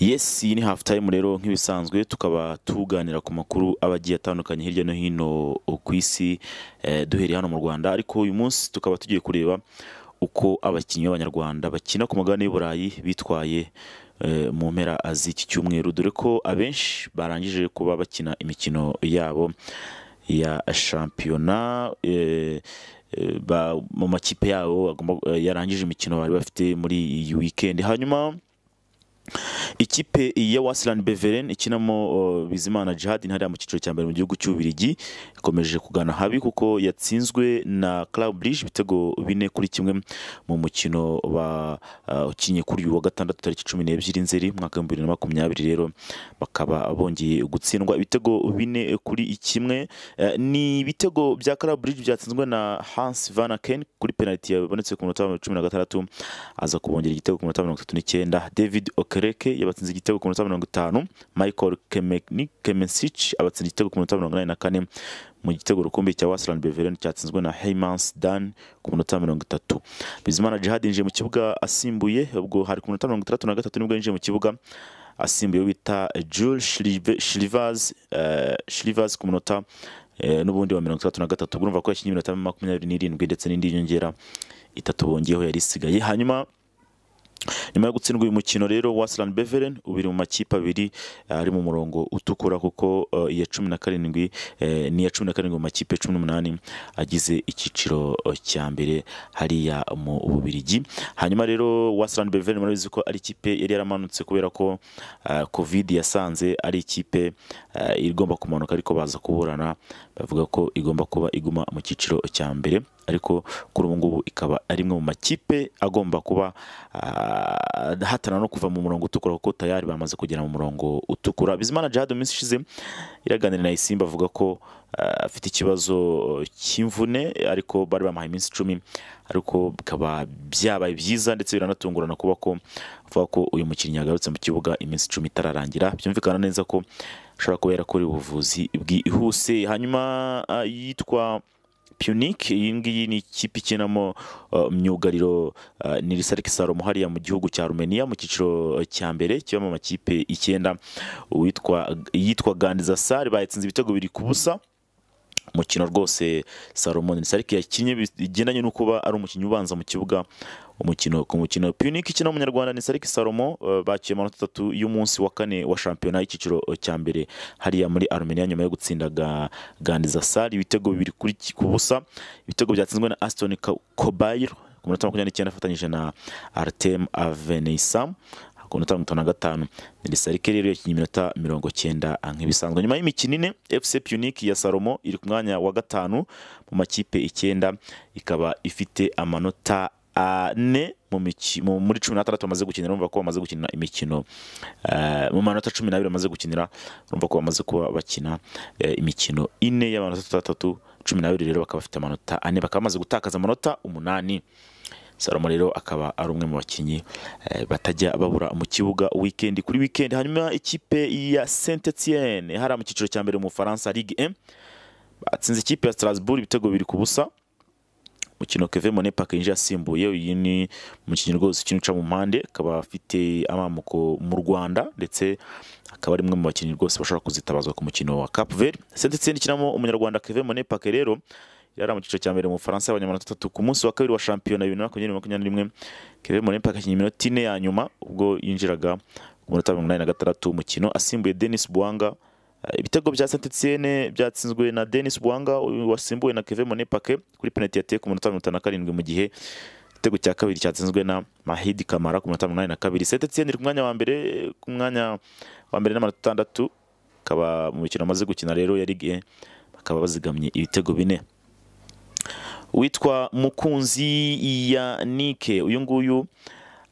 yes ni half time rero nk'ibisanzwe tukaba tuganira ku makuru aba atandukanye hirya no hino ku isi eh, duhereye hano mu rwanda ariko uyu munsi tukaba tugiye kureba uko abakinnyi b'abanyarwanda bakina ku magare y'i burayi bitwaye eh, mu mpera z'iki cyumweru dore ko abenshi barangije kuba bakina imikino yabo ya shampiyona eh, mu makipe yabo yarangije imikino bari bafite muri iyi wikendi hanyuma ikipe ya wasilani beveren ikinamo bizimana jihad intariya mu cyiciro cya mbere mu gihugu cy'ububirigi ikomeje kugana habi kuko yatsinzwe na club bridge ibitego bine kuri kimwe mu mukino bakinnye kuri uyu wa gatandatu tariki cumi n'ebyiri nzeri mwaka w'ibihumbi bibiri na makumyabiri rero bakaba bongeye gutsindwa ibitego bine kuri kimwe e, ni ibitego bya club bridge byatsinzwe na hans van aken kuri penaliti yabonetse ku munota wa cumi na gatandatu aza kubongera igitego ku munota wa mirongo itatu n'icyenda david oke Kereke yabatsinze igitego ku minota mirongo itanu Michael Kemensic abatsinze igitego ku minota mirongo inani na kane mu gitego rukumbi cya Wasland Beveren cyatsinzwe na Heymans Dan ku minota mirongo itatu Bizimana Jihad yinjiye mu kibuga asimbuye ubwo hari ku minota mirongo itandatu na gatatu nibwo yinjiye mu kibuga asimbuye bita Jules Shilivaz Shilivaz eh, ku minota eh, n'ubundi wa mirongo itandatu na gatatu urumva ko yakinnye iminota makumyabiri n'irindwi ndetse n'indi nyongera itatu bongeyeho yari isigaye hanyuma nyuma yo gutsindwa uyu mukino rero wasirani beveren ubiri mu makipe abiri eh, ari mu murongo utukura kuko eh, iya cumi na karindwi eh, n'iya cumi na karindwi mu makipe cumi n'umunani agize icyiciro cya mbere hariya mu bubirigi hanyuma rero wasirani beveren murabizi ko ari ikipe yari yaramanutse kubera ko kovide yasanze ari ikipe igomba kumanuka ariko baza kuburana bavuga ko igomba kuba iguma mu cyiciro cya mbere ariko kuri ubu ngubu ikaba ari imwe mu makipe agomba kuba ah, ahatanira no kuva mu murongo utukura kuko tayari bamaze kugera mu murongo utukura bizimana jihad mu minsi ishize iraganira na isimba avuga ko ah, afite ikibazo cy'imvune ariko bari bamuhaye iminsi icumi ariko bikaba byabaye byiza ndetse biranatungurana kuba ko avuga ko uyu mukinnyi yagarutse mu kibuga iminsi icumi itararangira byumvikana neza ko ashobora kuba yarakorewe ubuvuzi bwihuse hanyuma ah, yitwa Punic iyi ngiyi ni ikipe ikinamo uh, myugariro uh, Nirisalek Salomo hariya mu gihugu cya Rumeniya mu cyiciro uh, cya mbere kiba mu makipe icyenda yitwa Gandiza Sare bayitsinze ibitego biri ku busa umukino rwose Salomoni Nirisalek yakinnye bigendanye no kuba ari umukinnyi ubanza mu kibuga umukino ku mukino piyunike ikina umunyarwanda ni sariki salomo eh, bakiye amanota atatu y'umunsi wa kane wa shampiyona y'icyiciro eh, cya mbere hariya muri arumeniya nyuma yo gutsinda gandiza sari ibitego bibiri kuri ku busa ibitego byatsinzwe na asitoni kobayiro ku minota makumyabiri n'icyenda afatanyije na aritemu aveneyisam ku minota mirongo itanu na gatanu ni rero yakinnye iminota mirongo cyenda eh, nk'ibisanzwe nyuma y'imikino ine fc punic ya salomo iri ku mwanya wa gatanu mu makipe icyenda ikaba ifite amanota ane ah, muri cumi n'atandatu bamaze gukinira urumva ko bamaze gukina imikino ah, mu manota cumi n'abiri bamaze gukinira urumva ko bamaze kuba bakina eh, imikino ine y'amanota atandatu cumi n'abiri rero bakaba bafite amanota ane bakaba bamaze gutakaza amanota umunani salomo rero akaba ari umwe mu bakinnyi eh, batajya babura mu kibuga wikendi kuri wikendi hanyuma ikipe ya saint hari mu cyiciro cya mbere mu bufaransa ligue 1 batsinze ikipe ya strasbourg ibitego biri ku busa mukino Kevin Monepaka yinjiye asimbuye uyu ni umukinnyi rwose ukina uca mu mpande akaba afite amamuko mu Rwanda ndetse akaba ari umwe mu bakinnyi rwose bashobora kuzitabazwa ku mukino wa Cap Verde Saint-Etienne ikinamo umunyarwanda Kevin Monepaka rero yari mu cyiciro cya mbere mu Bufaransa y'abanyamagana atatu ku munsi wa kabiri wa shampiyona bibiri na makumyabiri na makumyabiri n'imwe Kevin Monepaka akinnye iminota ine ya nyuma ubwo yinjiraga ku munota mirongo inani na gatandatu w'umukino asimbuye Denis Bwanga Eh, ibitego bya saint etienne byatsinzwe na denis buwanga wasimbuwe na keve mone kuri penaliti yateye ku mirongo itanu na karindwi mu gihe igitego cya kabiri cyatsinzwe na mahidi kamara ku minota munani na kabiri saint etienne iri ku mwanya wa mbere ku mwanya wa mbere n'amanota atandatu akaba mu mikino amaze gukina rero ya ligue bakaba bazigamye ibitego bine witwa mukunzi yanike uyu nguyu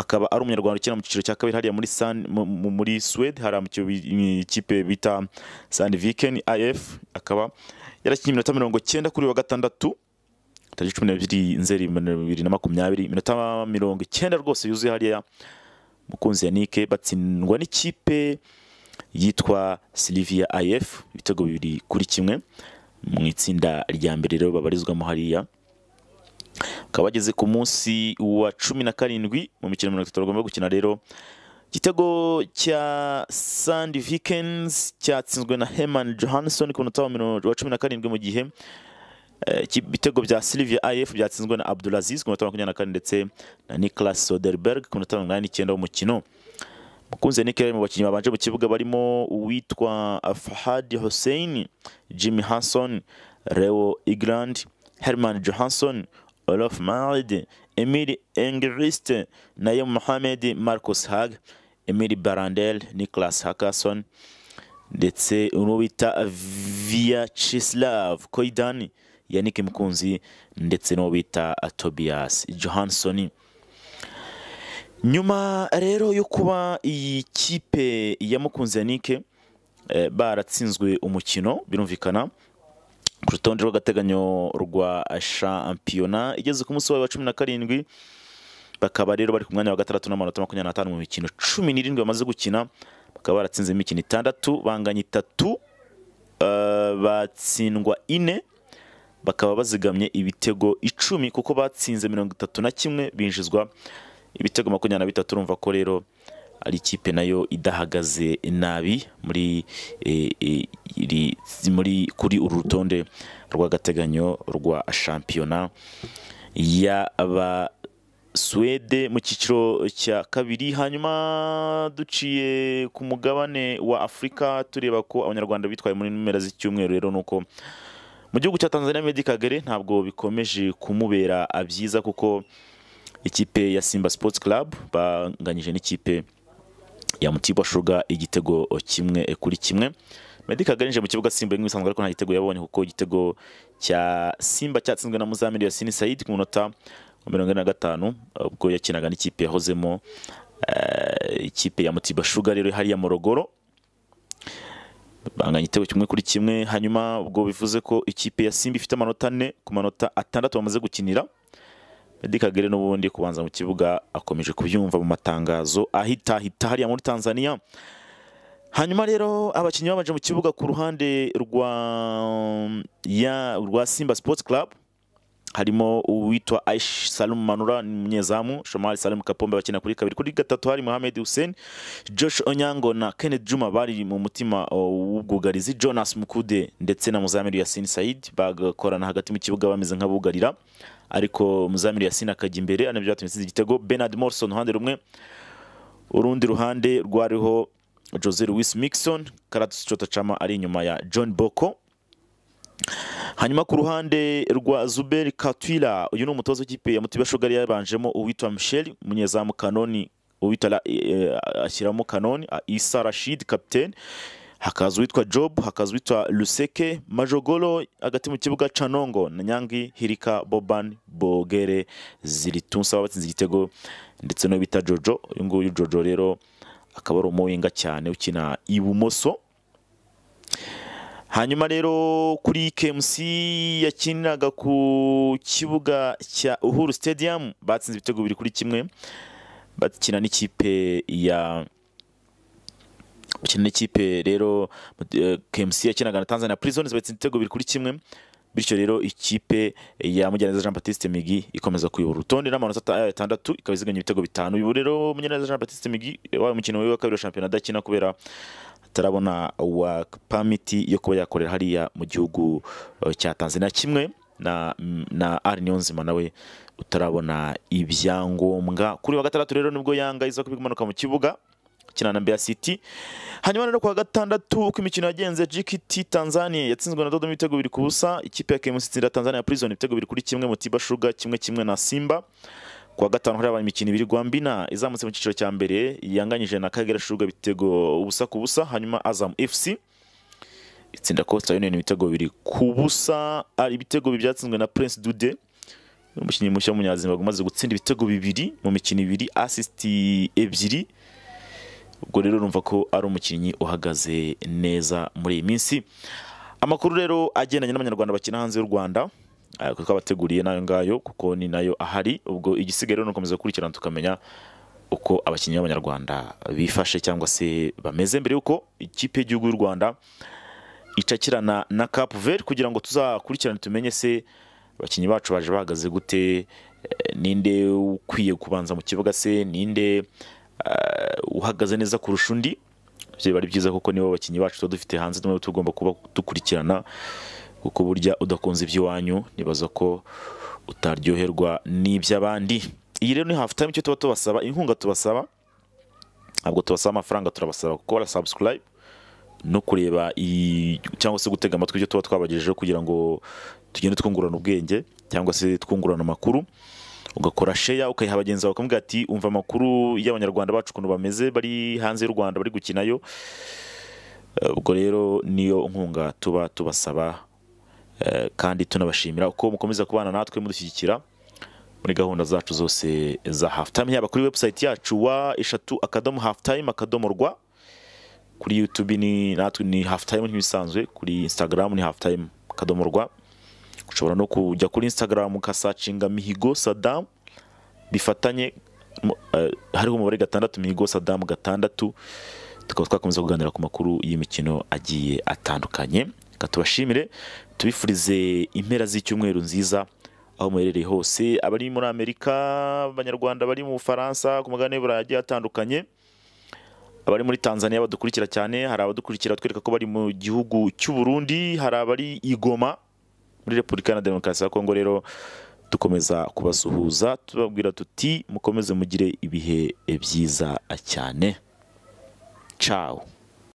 akaba ari umunyarwanda ukina mu cyiciro cya kabiri hariya muri San muri Swede hari ikipe bita Sandviken AF akaba yarakinnye iminota mirongo icyenda kuri wa gatandatu tariki cumi n'ebyiri nzeri bibiri na makumyabiri iminota mirongo icyenda rwose yuzuye hariya mukunzi yanike batsindwa n'ikipe yitwa Silivia AF ibitego bibiri kuri kimwe mu itsinda rya mbere rero babarizwamo hariya kabageze ku munsi wa 17 mu mikino mirongo itatu bagomba gukina rero gitego cya sandi Vikings cyatsinzwe na Herman johansson ku munota wa 17 mu gihe eh, ibitego bya Sylvia IF byatsinzwe na Abdulaziz ku munota wa 24 ndetse na Niklas Soderberg ku munota wa 29 inani n'icyenda w'umukino mukunze Nikel mu bakinnyi babanje mu kibuga barimo uwitwa Fahad Hussein Jimmy Hanson Leo Igland Herman Johansson Olof Mald, Emil Engrist, Naim Mohamed, Marcus Hag, Emil Barandel, Niklas Hackerson ndetse uno bita Vyacheslav Koidani, Yannick Mukunzi ndetse n'uwo bita Tobias Johansson. nyuma rero yo kuba iyi kipe ya mukunzi yanike eh, baratsinzwe umukino birumvikana ku rutonde rw'agateganyo rwa shampiyona igeze ku munsi wa cumi na karindwi bakaba rero bari ku mwanya wa gatandatu n'amanota makumyabiri n'atanu mu mikino cumi n'irindwi bamaze gukina bakaba baratsinzemo imikino itandatu banganya itatu eh, batsindwa ine bakaba bazigamye ibitego icumi kuko batsinze mirongo itatu na kimwe binjizwa ibitego makumyabiri na bitatu urumva ko rero ari ikipe nayo idahagaze nabi muri e, e, muri kuri uru rutonde rw'agateganyo rwa shampiyona y'aba Suwede mu cyiciro cya kabiri hanyuma duciye ku mugabane wa afurika tureba ko abanyarwanda bitwaye muri nimero z'icyumweru rero nuko mu gihugu cya tanzania medikagere ntabwo bikomeje kumubera byiza kuko ikipe ya simba sports club banganyije n'ikipe yamutibwa shuga igitego kimwe eh, kuri kimwe Meddy Kaganije mu kibuga Simba nk'ibisanzwe ariko nta gitego yabonye kuko igitego cya Simba cyatsinzwe na Muzamili Yasin Said ku munota wa mirongo na gatanu eh, ubwo yakinaga n'ikipe yahozemo eh, ikipe ya Mutiba Sugar rero hariya Morogoro banganya igitego kimwe kuri kimwe hanyuma ubwo bivuze ko ikipe ya Simba ifite amanota ane ku manota atandatu bamaze gukinira Meddie Kagere n'ubundi kubanza mu kibuga akomeje kubyumva mu matangazo ahita ahita hariya muri Tanzania hanyuma rero abakinnyi babanje mu kibuga ku ruhande rwa ya rwa Simba Sports Club harimo uwitwa Aish Salum Manura ni umunyezamu Shomari Salum Kapombe bakina kuri kabiri kuri gatatu hari Mohamed Hussein Josh Onyango na Kenneth Juma bari mu mutima uh, w'ubwugarizi Jonas Mukude ndetse na Muzamiru Yasin Said bagakorana hagati mu kibuga bameze nk'abugarira ariko Muzamiru Yasin akajya imbere anabyo byatumye itsinda igitego Bernard Morrison uruhande rumwe urundi ruhande rwariho Jose Luis Mixon Karatus Chotachama ari inyuma ya John Boko hanyuma ku ruhande rwa Zuber Katwila uyu ni umutoza w'ikipe ya Mutiba Sugar yabanjemo uwitwa Michel munyezamu kanoni uwitwa eh, eh, ashyiramo kanoni Isa Rashid captain hakaza uwitwa Job hakaza uwitwa Luseke Majogolo agati mu kibuga Canongo na Nyangi Hirika Boban Bogere ziritunsa babatsinze igitego ndetse no bita Jojo uyu nguyu Jojo rero akaba ari umuwinga cyane ukina ibumoso hanyuma rero kuri KMC yakiniraga ku kibuga cya Uhuru Stadium batsinze ibitego bibiri kuri kimwe bakina n'ikipe ya bakina n'ikipe rero KMC yakinaga na Tanzania prison batsinze ibitego bibiri kuri kimwe bityo rero ikipe ya Mugiraneza Jean Baptiste Migi ikomeza kuyobora urutonde n'amanota atandatu ikaba iziganya ibitego bitanu ubu rero Mugiraneza Jean Baptiste Migi wabaye umukino wa kabiri wa shampiyona adakina kubera tarabona wa permit yo kuba yakorera hariya mu gihugu uh, cya Tanzania kimwe na na Ari nawe utarabona ibyangombwa kuri wa gatatu rero nibwo yanga iza kubimanuka mu kibuga kina na Mbeya City hanyuma rero kwa gatandatu uko imikino yagenze GKT Tanzania yatsinzwe na Dodoma ibitego biri kubusa ikipe ya KMC Tanzania Prison ibitego biri kuri kimwe Mutiba Sugar kimwe kimwe na Simba kuwa gatanu habaye imikino ibiri Rwambina izamutse mu cyiciro cya mbere yanganyije na Kagera Shuga bitego ubusa ku busa hanyuma Azam FC itsinda Coastal Union ibitego bibiri ku busa ari ibitego byatsinzwe na Prince Dude umukinnyi mushya w'umunyazimbabwe umaze gutsinda ibitego bibiri mu mikino ibiri asisti ebyiri ubwo rero urumva ko ari umukinnyi uhagaze neza muri iyi minsi amakuru rero agendanye n'abanyarwanda bakina hanze y'u rwanda twabateguriye eh, nayo ngayo kuko ni nayo ahari ubwo igisigaye rero ni gukurikirana tukamenya uko abakinnyi b'abanyarwanda bifashe cyangwa se bameze mbere y'uko ikipe y'igihugu y'u rwanda icakirana na Cap Vert kugira ngo tuzakurikirane tumenye se abakinnyi bacu baje bahagaze gute eh, ninde ukwiye kubanza mu kibuga se ninde eh, uhagaze neza kurusha undi byari byiza kuko nibo bakinnyi bacu tuba dufite hanze tugomba kuba dukurikirana kuko burya udakunze iby'iwanyu nibaza ko utaryoherwa n'iby'abandi iyi rero ni hafu tayime icyo tuba tubasaba inkunga tubasaba ntabwo tubasaba amafaranga turabasaba gukora sabusikarayibu no kureba cyangwa se gutega amatwi ibyo tuba twabagejejeho kugira ngo tugende twungurana ubwenge cyangwa se twungurana amakuru ugakora sheya ukayiha bagenzi bawe ukamubwira ati umva amakuru y'abanyarwanda bacu ukuntu bameze bari hanze y'u rwanda bari gukinayo eh, ubwo rero niyo nkunga tuba tubasaba Eh, kandi tunabashimira uko mukomeza kubana natwe mudushyigikira muri gahunda zacu zose za hafutayime yaba kuri webusayiti yacu wa eshatu akadomo hafutayime akadomo rwa kuri yutube ni natwe ni hafutayime nk'ibisanzwe kuri insitagaramu ni hafutayime akadomo rwa ushobora no kujya kuri insitagaramu ukasacinga mihigo sadamu bifatanye eh, hariho umubare gatandatu mihigo sadamu gatandatu tukaba twakomeza kuganira ku makuru y'imikino agiye atandukanye reka tubashimire tubifurize impera z'icyumweru nziza aho muherereye hose abari muri amerika abanyarwanda bari mu bufaransa ku magana y'iburayi agiye atandukanye abari muri tanzania badukurikira cyane hari abadukurikira twereka ko bari mu gihugu cy'u Burundi hari abari i Goma muri repubulika ya demokarasi ya kongo rero dukomeza kubasuhuza tubabwira tuti mukomeze mugire ibihe byiza cyane cawu